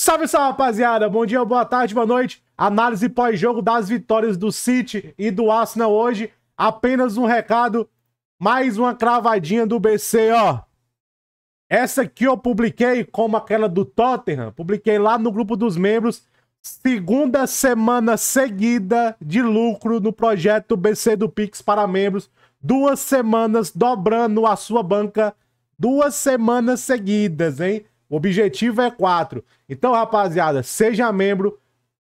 Salve, salve, rapaziada! Bom dia, boa tarde, boa noite. Análise pós-jogo das vitórias do City e do Arsenal hoje. Apenas um recado, mais uma cravadinha do BC, ó. Essa aqui eu publiquei como aquela do Tottenham, publiquei lá no grupo dos membros. Segunda semana seguida de lucro no projeto BC do Pix para membros. Duas semanas dobrando a sua banca. Duas semanas seguidas, hein? O objetivo é quatro. Então, rapaziada, seja membro,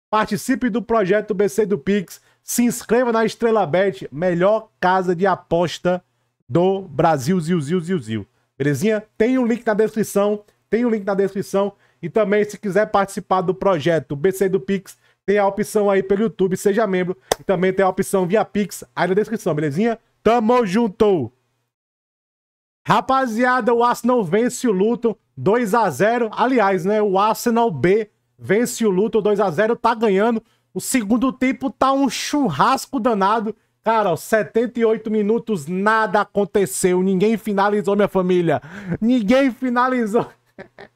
participe do projeto BC do Pix, se inscreva na Estrela Bet, melhor casa de aposta do Brasil, ziu, ziu, ziu, ziu. Belezinha? Tem o um link na descrição, tem o um link na descrição. E também, se quiser participar do projeto BC do Pix, tem a opção aí pelo YouTube, seja membro. E também tem a opção via Pix aí na descrição, belezinha? Tamo junto! Rapaziada, o Arsenal vence o Luton 2 a 0 Aliás, né? O Arsenal B vence o Luton 2 a 0 tá ganhando. O segundo tempo tá um churrasco danado. Cara, ó, 78 minutos, nada aconteceu. Ninguém finalizou, minha família. Ninguém finalizou.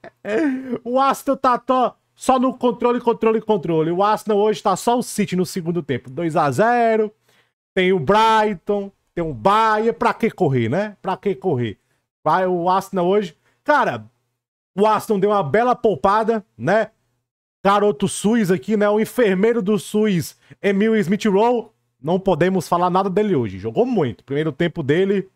o Arsenal tá tó, só no controle, controle, controle. O Arsenal hoje tá só o City no segundo tempo. 2 a 0 Tem o Brighton, tem o Bayern. Pra que correr, né? Pra que correr? Vai o Arsenal hoje. Cara, o Aston deu uma bela poupada, né? Garoto SUS aqui, né? O enfermeiro do SUS, Emil Smith Rowe. Não podemos falar nada dele hoje. Jogou muito. Primeiro tempo dele,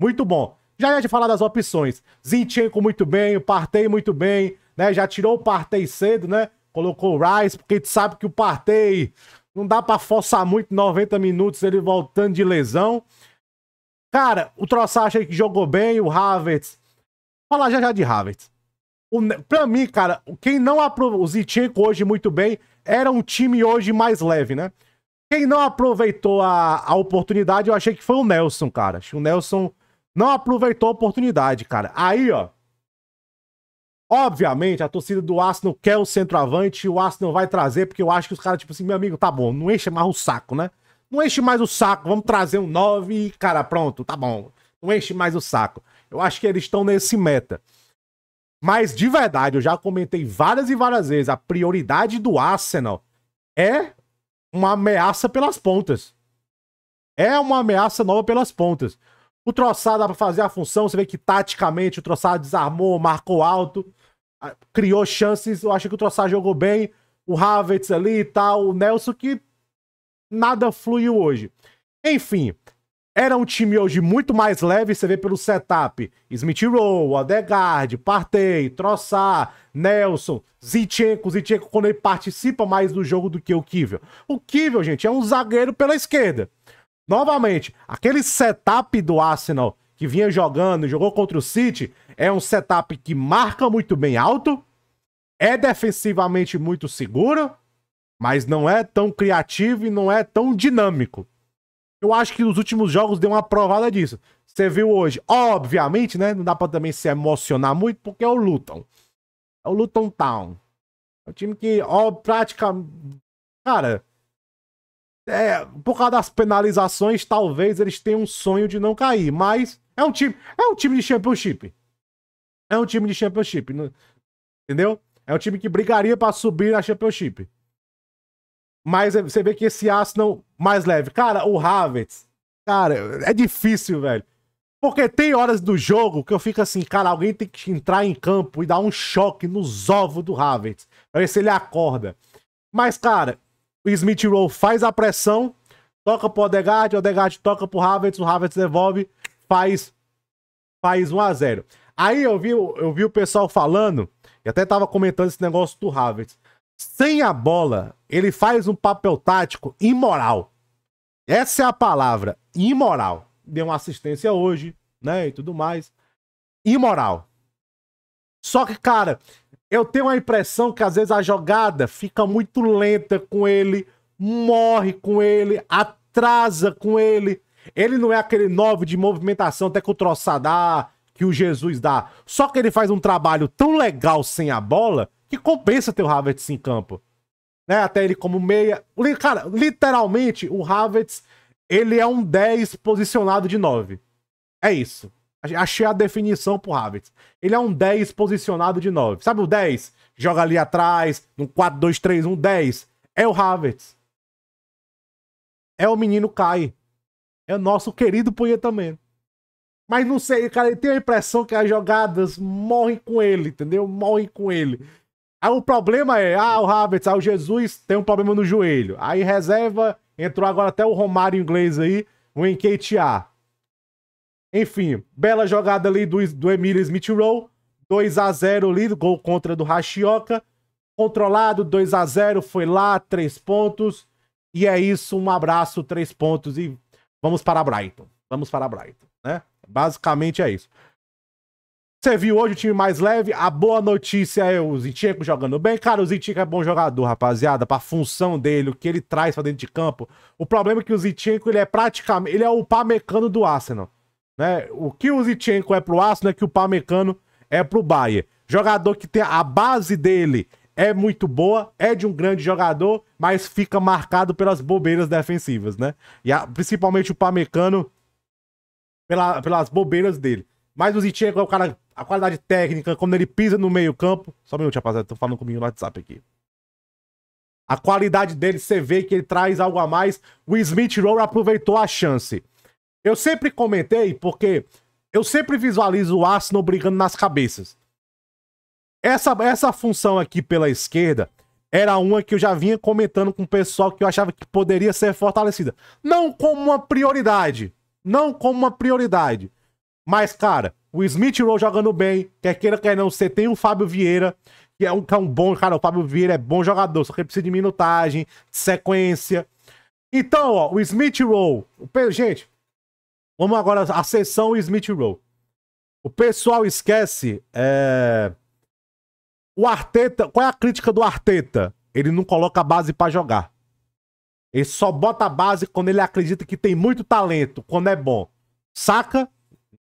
muito bom. Já ia de falar das opções. Zinchenko muito bem, o Partey muito bem, né? Já tirou o Partey cedo, né? Colocou o Rice, porque a gente sabe que o Partey não dá para forçar muito 90 minutos ele voltando de lesão. Cara, o Troçar achei que jogou bem, o Havertz. Falar já já de Havertz. O, pra mim, cara, quem não aproveitou. O Zichenko hoje muito bem. Era um time hoje mais leve, né? Quem não aproveitou a, a oportunidade, eu achei que foi o Nelson, cara. o Nelson não aproveitou a oportunidade, cara. Aí, ó. Obviamente, a torcida do Arsenal quer o centroavante e o Arsenal vai trazer, porque eu acho que os caras, tipo assim, meu amigo, tá bom, não enche mais o saco, né? Não enche mais o saco, vamos trazer um 9 e, cara, pronto, tá bom. Não enche mais o saco. Eu acho que eles estão nesse meta. Mas de verdade, eu já comentei várias e várias vezes, a prioridade do Arsenal é uma ameaça pelas pontas. É uma ameaça nova pelas pontas. O Troçado dá pra fazer a função, você vê que taticamente o Troçado desarmou, marcou alto, criou chances, eu acho que o Troçado jogou bem, o Havertz ali e tal, o Nelson que nada fluiu hoje. Enfim, era um time hoje muito mais leve, você vê pelo setup. Smith Rowe, Adegard, Partey, Troçar, Nelson, Zichenko. Zichenko quando ele participa mais do jogo do que o Kivel. O Kivel, gente, é um zagueiro pela esquerda. Novamente, aquele setup do Arsenal que vinha jogando, jogou contra o City, é um setup que marca muito bem alto, é defensivamente muito seguro, mas não é tão criativo e não é tão dinâmico. Eu acho que os últimos jogos deu uma provada disso. Você viu hoje, obviamente, né? Não dá pra também se emocionar muito, porque é o Luton. É o Luton Town. É um time que, ó, praticamente. Cara. É, por causa das penalizações, talvez eles tenham um sonho de não cair. Mas é um time. É um time de championship. É um time de championship. Entendeu? É um time que brigaria para subir na championship. Mas é, você vê que esse Arsenal mais leve. Cara, o Havertz, cara, é difícil, velho. Porque tem horas do jogo que eu fico assim, cara, alguém tem que entrar em campo e dar um choque nos ovos do Havertz. Pra ver se ele acorda. Mas, cara, o Smith Rowe faz a pressão, toca pro Odegaard, o Odegaard toca pro Havertz, o Havertz devolve, faz, faz 1 a 0 Aí eu vi, eu vi o pessoal falando, e até tava comentando esse negócio do Havertz sem a bola, ele faz um papel tático imoral. Essa é a palavra, imoral. Deu uma assistência hoje, né, e tudo mais. Imoral. Só que, cara, eu tenho a impressão que às vezes a jogada fica muito lenta com ele, morre com ele, atrasa com ele. Ele não é aquele 9 de movimentação, até que o troçar dá, ah, que o Jesus dá. Só que ele faz um trabalho tão legal sem a bola que compensa ter o Havertz em campo. Né? Até ele como meia. Cara, literalmente, o Havertz, ele é um 10 posicionado de 9. É isso. Achei a definição pro Havertz. Ele é um 10 posicionado de 9. Sabe o 10? Joga ali atrás, num 4-2-3-1, 10. É o Havertz. É o menino Kai. É o nosso querido punha também. Mas não sei, cara, eu tenho a impressão que as jogadas morrem com ele, entendeu? Morrem com ele. Aí ah, o problema é, ah, o Havertz, ah, o Jesus tem um problema no joelho. Aí reserva, entrou agora até o Romário inglês aí, o NKTA. Enfim, bela jogada ali do, do Emílio Smith Rowe. 2 a 0 ali, gol contra do Hashioka. Controlado, 2 a 0 foi lá, três pontos. E é isso, um abraço, três pontos e vamos para Brighton. Vamos para Brighton, né? Basicamente é isso. Você viu hoje o time mais leve? A boa notícia é o Zitinho jogando bem. Cara, o Zitinho é bom jogador, rapaziada, pra função dele, o que ele traz pra dentro de campo. O problema é que o Zitinho ele é praticamente. Ele é o Pamecano do Arsenal. Né? O que o Zitinho é pro Arsenal é que o Pamecano é pro Bayern. Jogador que tem a base dele é muito boa, é de um grande jogador, mas fica marcado pelas bobeiras defensivas, né? E a, principalmente o Pamecano pela, pelas bobeiras dele. Mas o Zichek é o cara, a qualidade técnica, quando ele pisa no meio-campo. Só um minuto, rapaziada, tô falando comigo no WhatsApp aqui. A qualidade dele, você vê que ele traz algo a mais. O Smith Rowe aproveitou a chance. Eu sempre comentei, porque eu sempre visualizo o Arsenal brigando nas cabeças. Essa, essa função aqui pela esquerda era uma que eu já vinha comentando com o pessoal que eu achava que poderia ser fortalecida. Não como uma prioridade. Não como uma prioridade. Mas, cara, o Smith Rowe jogando bem, quer queira, quer não, você tem o Fábio Vieira, que é um, que é um bom, cara, o Fábio Vieira é bom jogador, só que precisa de minutagem, sequência. Então, ó, o Smith Rowe, gente, vamos agora a sessão Smith Rowe. O pessoal esquece é... o Arteta, qual é a crítica do Arteta? Ele não coloca a base para jogar. Ele só bota a base quando ele acredita que tem muito talento, quando é bom. Saca?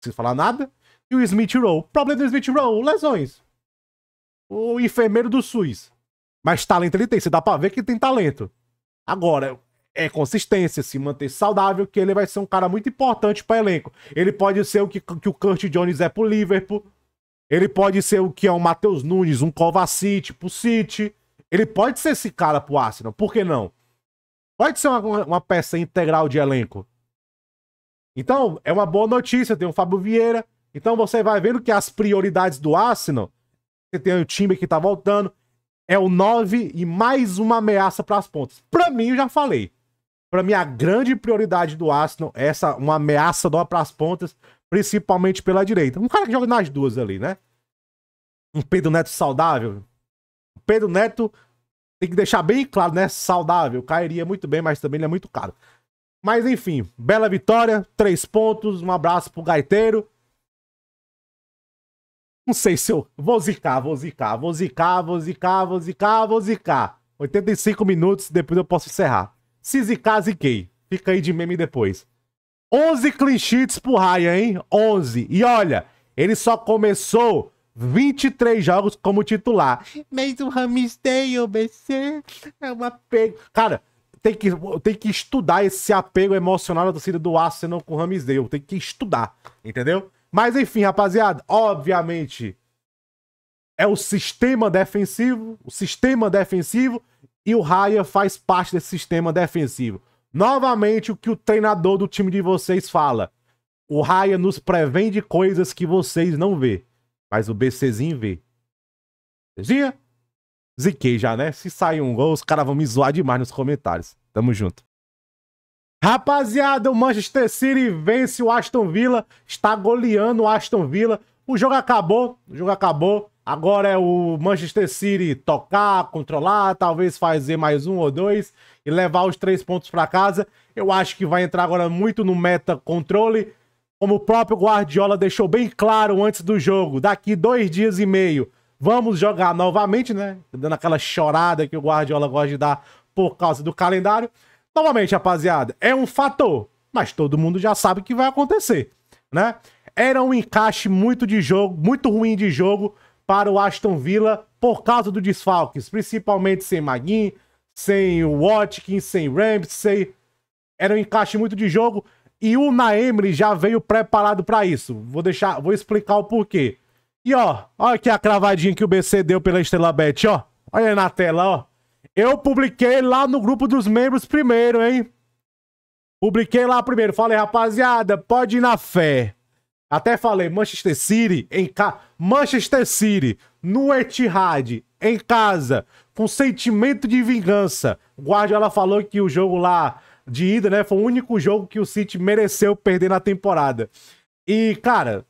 sem falar nada. E o Smith Rowe. Problema do Smith Rowe, lesões. O enfermeiro do SUS. Mas talento ele tem, você dá pra ver que tem talento. Agora, é consistência, se manter saudável, que ele vai ser um cara muito importante para elenco. Ele pode ser o que, que o Kurt Jones é pro Liverpool. Ele pode ser o que é o Matheus Nunes, um Kovacic pro City. Ele pode ser esse cara pro Arsenal, por que não? Pode ser uma, uma peça integral de elenco. Então, é uma boa notícia, tem o Fábio Vieira. Então você vai vendo que as prioridades do Arsenal, você tem o time que tá voltando, é o 9 e mais uma ameaça para as pontas. Para mim, eu já falei. Para mim, a grande prioridade do Arsenal é essa, uma ameaça para as pontas, principalmente pela direita. Um cara que joga nas duas ali, né? Um Pedro Neto saudável. O Pedro Neto, tem que deixar bem claro, né? Saudável. Cairia muito bem, mas também ele é muito caro. Mas enfim, bela vitória, três pontos, um abraço pro Gaiteiro. Não sei se eu. Vou zicar, vou zicar, vou zicar, vou zicar, vou zicar, vou zicar. 85 minutos, depois eu posso encerrar. Se zicar, ziquei. Fica aí de meme depois. 11 clean sheets pro Ryan, hein? 11. E olha, ele só começou 23 jogos como titular. Mas o Ramsdale, BC, é uma pega. Cara, tem que, tem que estudar esse apego emocional da torcida do Arsenal com o Ramsdale. Tem que estudar, entendeu? Mas enfim, rapaziada, obviamente é o sistema defensivo, o sistema defensivo e o Raya faz parte desse sistema defensivo. Novamente o que o treinador do time de vocês fala. O Raya nos prevê de coisas que vocês não vê, mas o BCzinho vê. Belezinha? Ziquei já, né? Se sair um gol, os caras vão me zoar demais nos comentários. Tamo junto. Rapaziada, o Manchester City vence o Aston Villa. Está goleando o Aston Villa. O jogo acabou. O jogo acabou. Agora é o Manchester City tocar, controlar, talvez fazer mais um ou dois e levar os três pontos para casa. Eu acho que vai entrar agora muito no meta controle. Como o próprio Guardiola deixou bem claro antes do jogo, daqui dois dias e meio Vamos jogar novamente, né? Dando aquela chorada que o Guardiola gosta de dar por causa do calendário. Novamente, rapaziada, é um fator, mas todo mundo já sabe que vai acontecer, né? Era um encaixe muito de jogo, muito ruim de jogo para o Aston Villa por causa do desfalques, principalmente sem Maguin, sem o Watkins, sem Ramsey. Era um encaixe muito de jogo e o Naemri já veio preparado para isso. Vou deixar, vou explicar o porquê. E ó, olha aqui a cravadinha que o BC deu pela Estrela Bet, ó. Olha aí na tela, ó. Eu publiquei lá no grupo dos membros primeiro, hein? Publiquei lá primeiro. Falei, rapaziada, pode ir na fé. Até falei, Manchester City em casa. Manchester City no Etihad, em casa, com sentimento de vingança. O Guardiola falou que o jogo lá de ida, né, foi o único jogo que o City mereceu perder na temporada. E, cara,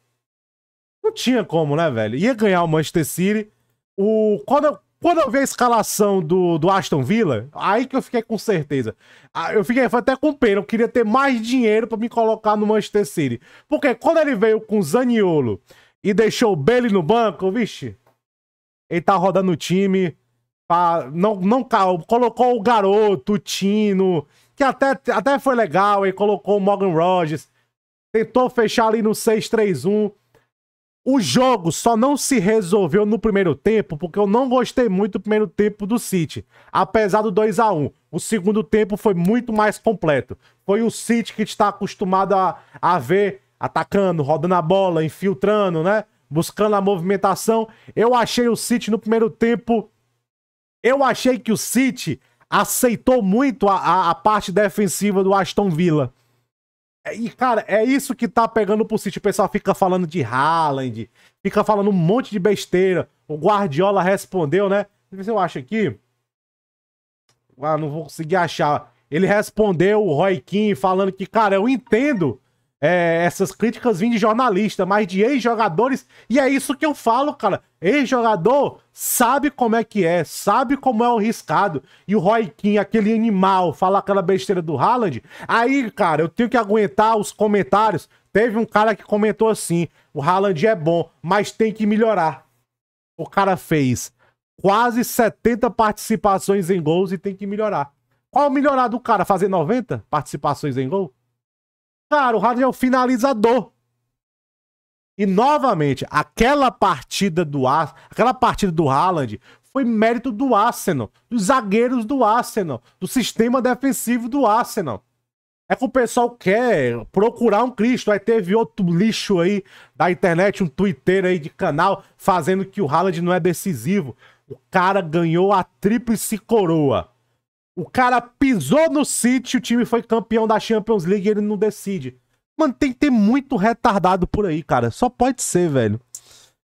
não tinha como, né, velho? Ia ganhar o Manchester City. O... Quando, eu... Quando eu vi a escalação do, do Aston Villa, aí que eu fiquei com certeza. Ah, eu fiquei até com pena, eu queria ter mais dinheiro para me colocar no Manchester City. Porque quando ele veio com o Zaniolo e deixou o Bailey no banco, vixe, ele tá rodando o time. Pra, tá, não, não colocou o garoto, o Tino, que até, até foi legal, ele colocou o Morgan Rogers. Tentou fechar ali no 6-3-1. O jogo só não se resolveu no primeiro tempo porque eu não gostei muito do primeiro tempo do City. Apesar do 2 a 1 o segundo tempo foi muito mais completo. Foi o City que está acostumado a, a ver atacando, rodando a bola, infiltrando, né? Buscando a movimentação. Eu achei o City no primeiro tempo. Eu achei que o City aceitou muito a, a, a parte defensiva do Aston Villa. É, e, cara, é isso que tá pegando pro City. O pessoal fica falando de Haaland, fica falando um monte de besteira. O Guardiola respondeu, né? Deixa eu ver se eu acho aqui. Ah, não vou conseguir achar. Ele respondeu o Roy Kim falando que, cara, eu entendo é, essas críticas vêm de jornalista, mas de ex-jogadores. E é isso que eu falo, cara. Ex-jogador sabe como é que é, sabe como é o riscado. E o Roy Kim, aquele animal, fala aquela besteira do Haaland. Aí, cara, eu tenho que aguentar os comentários. Teve um cara que comentou assim: o Haaland é bom, mas tem que melhorar. O cara fez quase 70 participações em gols e tem que melhorar. Qual melhorar do cara? Fazer 90 participações em gol? Cara, o Haaland é o finalizador. E novamente, aquela partida do aquela partida do Haaland foi mérito do Arsenal, dos zagueiros do Arsenal, do sistema defensivo do Arsenal. É que o pessoal quer procurar um Cristo. Aí teve outro lixo aí da internet, um Twitter aí de canal, fazendo que o Haaland não é decisivo. O cara ganhou a tríplice coroa. O cara pisou no City, o time foi campeão da Champions League e ele não decide. Mano, tem que ter muito retardado por aí, cara. Só pode ser, velho.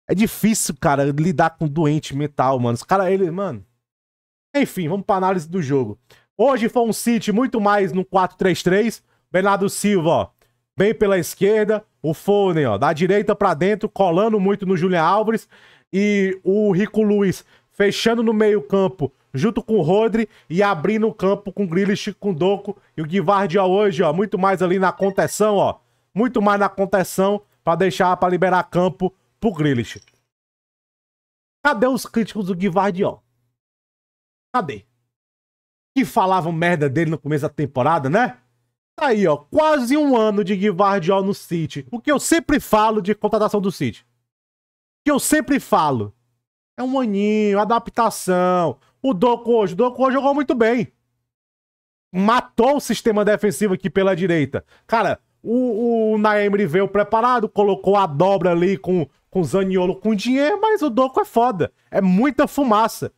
É difícil, cara, lidar com doente mental, mano. Os caras, eles, mano. Enfim, vamos pra análise do jogo. Hoje foi um City muito mais no 4-3-3. Bernardo Silva, ó, bem pela esquerda. O Foden, ó, da direita para dentro, colando muito no Julian Alves. E o Rico Luiz fechando no meio-campo junto com o Rodri e abrindo o campo com o Grilich, com o Doco e o Guivardia hoje, ó, muito mais ali na contenção, ó, muito mais na contenção para deixar, para liberar campo pro Grilich. Cadê os críticos do Guivardiol? Cadê? Que falavam merda dele no começo da temporada, né? Tá aí, ó, quase um ano de Guivardiol no City. O que eu sempre falo de contratação do City. O que eu sempre falo. É um aninho, adaptação o Doku hoje. O Doku hoje jogou muito bem. Matou o sistema defensivo aqui pela direita. Cara, o, o Naemri veio preparado, colocou a dobra ali com, com Zaniolo, com dinheiro, mas o Doku é foda. É muita fumaça.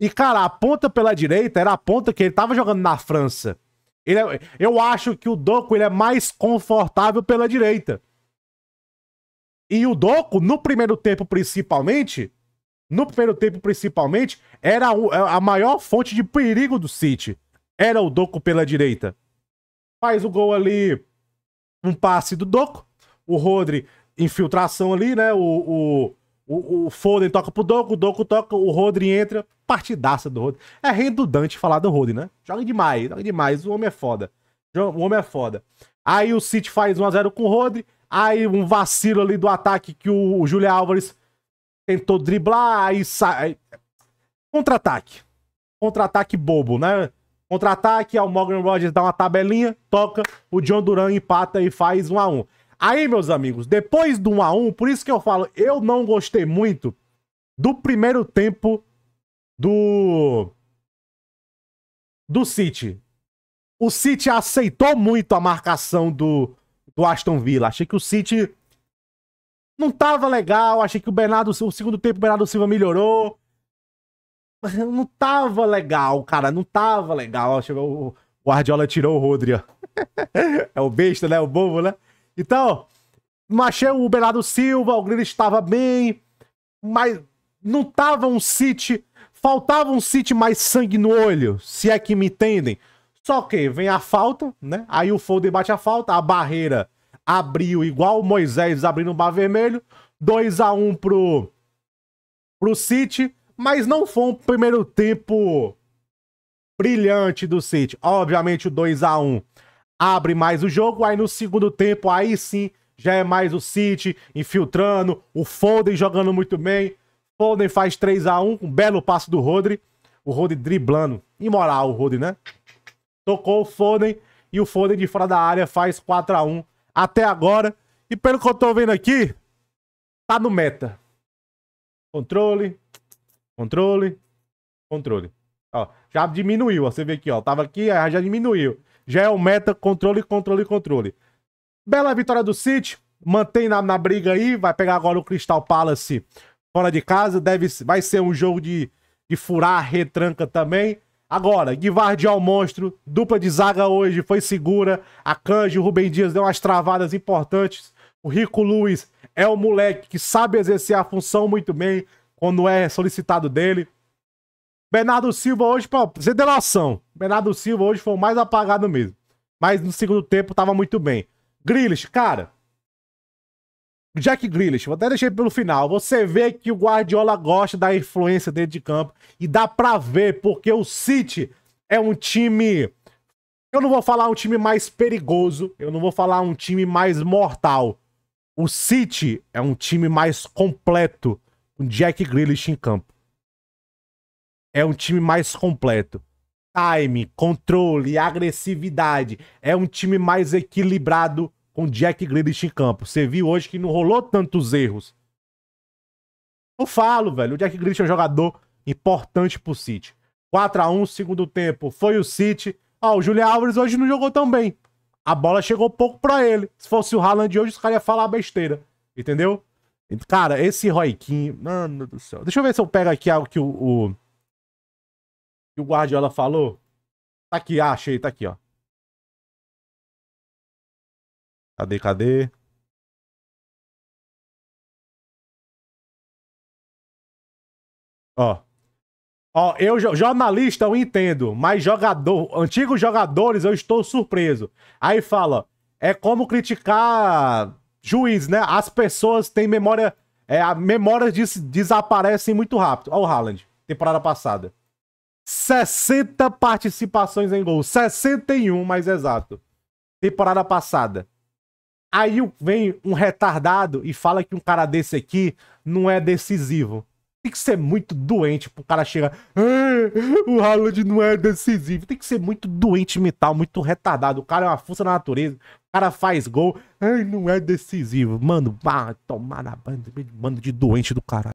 E, cara, a ponta pela direita era a ponta que ele tava jogando na França. Ele é, eu acho que o Doku ele é mais confortável pela direita. E o Doku, no primeiro tempo principalmente, no primeiro tempo principalmente, era é, a maior fonte de perigo do City. Era o Doku pela direita. Faz o gol ali, um passe do Doku O Rodri, infiltração ali, né? O, o, o, o Foden toca pro Doku o Doku toca, o Rodri entra. Partidaça do Rodri. É redundante falar do Rodri, né? Joga demais, joga demais. O homem é foda. O homem é foda. Aí o City faz 1x0 com o Rodri. Aí um vacilo ali do ataque que o, o Álvares tentou driblar, aí sai. Contra-ataque. Contra-ataque bobo, né? Contra-ataque, o Morgan Rogers dá uma tabelinha, toca, o John Duran empata e faz 1 a 1 Aí, meus amigos, depois do 1 a 1 por isso que eu falo, eu não gostei muito do primeiro tempo do do City. O City aceitou muito a marcação do, do Aston Villa. Achei que o City não tava legal, achei que o Bernardo, o segundo tempo, o Bernardo Silva melhorou. Mas não tava legal, cara, não tava legal. O Guardiola tirou o Rodrigo é o besta, né? O bobo, né? Então, não achei o Bernardo Silva, o Grealish estava bem, mas não tava um City, faltava um City mais sangue no olho, se é que me entendem. Só que vem a falta, né? Aí o Foden bate a falta, a barreira abriu igual o Moisés abrindo o Bar Vermelho. 2 a 1 pro, pro City, mas não foi um primeiro tempo brilhante do City. Obviamente o 2 a 1 abre mais o jogo, aí no segundo tempo aí sim já é mais o City infiltrando, o Foden jogando muito bem. Foden faz 3 a 1 um belo passo do Rodri, o Rodri driblando. Imoral o Rodri, né? Tocou o Foden e o Foden de fora da área faz 4 a 1 até agora. E pelo que eu tô vendo aqui, tá no meta. Controle, controle, controle. Ó, já diminuiu, ó. Você vê aqui, ó. Tava aqui, já diminuiu. Já é o meta, controle, controle, controle. Bela vitória do City. Mantém na, na briga aí. Vai pegar agora o Crystal Palace fora de casa. Deve, vai ser um jogo de, de furar retranca também. Agora, Guivardi ao é monstro, dupla de zaga hoje foi segura. A Kanji, o Rubem Dias deu umas travadas importantes. O Rico Luiz é o moleque que sabe exercer a função muito bem quando é solicitado dele. Bernardo Silva hoje, pra você delação. Bernardo Silva hoje foi o mais apagado mesmo. Mas no segundo tempo tava muito bem. Grilish, cara, Jack Grealish, vou até deixar pelo final. Você vê que o Guardiola gosta da influência dentro de campo e dá pra ver porque o City é um time. Eu não vou falar um time mais perigoso, eu não vou falar um time mais mortal. O City é um time mais completo com Jack Grealish em campo. É um time mais completo. Time, controle, agressividade. É um time mais equilibrado com Jack Grealish em campo. Você viu hoje que não rolou tantos erros. Eu falo, velho. O Jack Grealish é um jogador importante pro City. 4x1, segundo tempo, foi o City. Ó, oh, o Julian Alves hoje não jogou tão bem. A bola chegou pouco pra ele. Se fosse o Haaland hoje, os caras iam falar besteira. Entendeu? Cara, esse Roy King, mano do céu. Deixa eu ver se eu pego aqui algo que o, o, que o Guardiola falou. Tá aqui, ah, achei, tá aqui, ó. Cadê, cadê? Ó. Ó, eu, jornalista, eu entendo, mas jogador, antigos jogadores, eu estou surpreso. Aí fala, é como criticar juiz, né? As pessoas têm memória, é, a memória des desaparecem muito rápido. Ó o Haaland, temporada passada. 60 participações em gol, 61 mais exato. Temporada passada. Aí vem um retardado e fala que um cara desse aqui não é decisivo. Tem que ser muito doente pro cara chegar. Ah, o Haaland não é decisivo. Tem que ser muito doente mental, muito retardado. O cara é uma força da natureza. O cara faz gol. Ai, ah, não é decisivo. Mano, vá tomar na banda. Bando de doente do caralho.